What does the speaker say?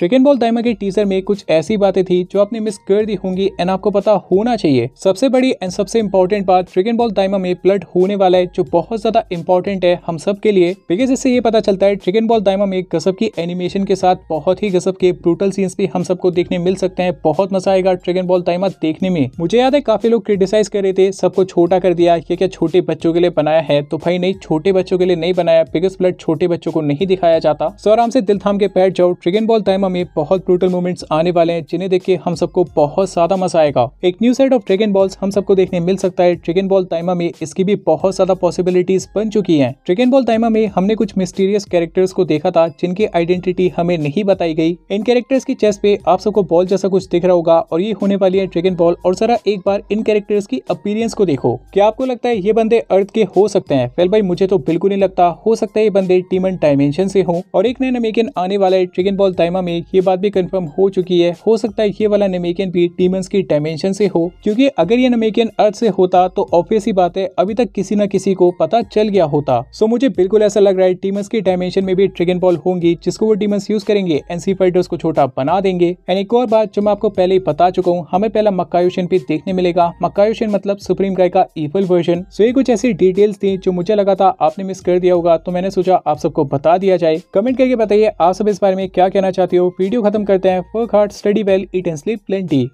dragon ball डायमा के teaser में कुछ ऐसी बातें थी जो आपने मिस कर दी होंगी एंड आपको पता होना चाहिए सबसे बड़ी एंड सबसे इम्पोर्टेंट बात ड्रेगन बॉल डायमा में ब्लड होने वाला है जो बहुत ज्यादा इम्पोर्टेंट है हम सब के लिए बिकॉज इससे ये पता चलता है ड्रेगन बॉल डायमा में गजब की एनिमेशन के साथ बहुत ही गजब के ब्रूटल सीन्स भी हम सबको देखने मिल सकते हैं बहुत मजा आएगा ड्रेगन बॉल डायमा देखने में मुझे याद है काफी लोग क्रिटिसाइज कर रहे थे सबको छोटा कर दिया ये क्या छोटे बच्चों के लिए बनाया है तो भाई नहीं छोटे बच्चों के लिए नहीं बनाया बिकॉज ब्लड छोटे बच्चों को नहीं दिखाया जाता सो आराम से दिल थाम के बैठ जाओ ड्रेगन बॉल डायमा में बहुत ब्रूटल मूवमेंट्स आने वाले हैं जिन्हें देख के हम सबको बहुत ज्यादा मजा आएगा एक new set of dragon balls हम सबको देखने मिल सकता है ड्रेगन बॉल टाइमा में इसकी भी बहुत ज्यादा पॉसिबिलिटीज बन चुकी है ड्रेगन बॉल टाइमा में हमने कुछ मिस्टीरियस कैरेक्टर्स को देखा था जिनकी आइडेंटिटी हमें नहीं बताई गई इन कैरेक्टर्स की चेस्ट पे आप सबको बॉल जैसा कुछ दिख रहा होगा और ये होने वाली है ड्रेगन बॉल और जरा एक बार इन कैरेक्टर्स की अपीरियंस को देखो क्या आपको लगता है ये बंदे अर्थ के हो सकते हैं वेल भाई मुझे तो बिल्कुल नहीं लगता हो सकता है ये बंदे टीम एंड डायमेंशन से हो और एक नया नमेकिन आने वाला है ड्रेगन बॉल टाइमा में ये बात भी कंफर्म हो चुकी है हो सकता है ये वाला नमेकियन भी डीमंस की डायमेंशन से हो क्योंकि अगर ये नमेकियन अर्थ से होता तो ऑब्वियस ही बात है अभी तक किसी न किसी को पता चल गया होता सो मुझे बिल्कुल ऐसा लग रहा है डीमंस की डायमेंशन में भी ट्रिगन बॉल होंगी जिसको वो डीमंस यूज करेंगे एनसी फाइटर्स को छोटा बना देंगे एंड एक और बात जो मैं आपको पहले ही बता चुका हूँ हमें पहला मक्कायोशन भी देखने मिलेगा मक्कायोशन मतलब सुप्रीम गाय का इवल वर्जन सो ये कुछ ऐसी डिटेल्स थी जो मुझे लगा था आपने मिस कर दिया होगा तो मैंने सोचा आप सबको बता दिया जाए कमेंट करके बताइए आप सब इस बारे में क्या कहना चाहते हो वीडियो वीडियो खत्म करते हैं work hard study well eat and sleep plenty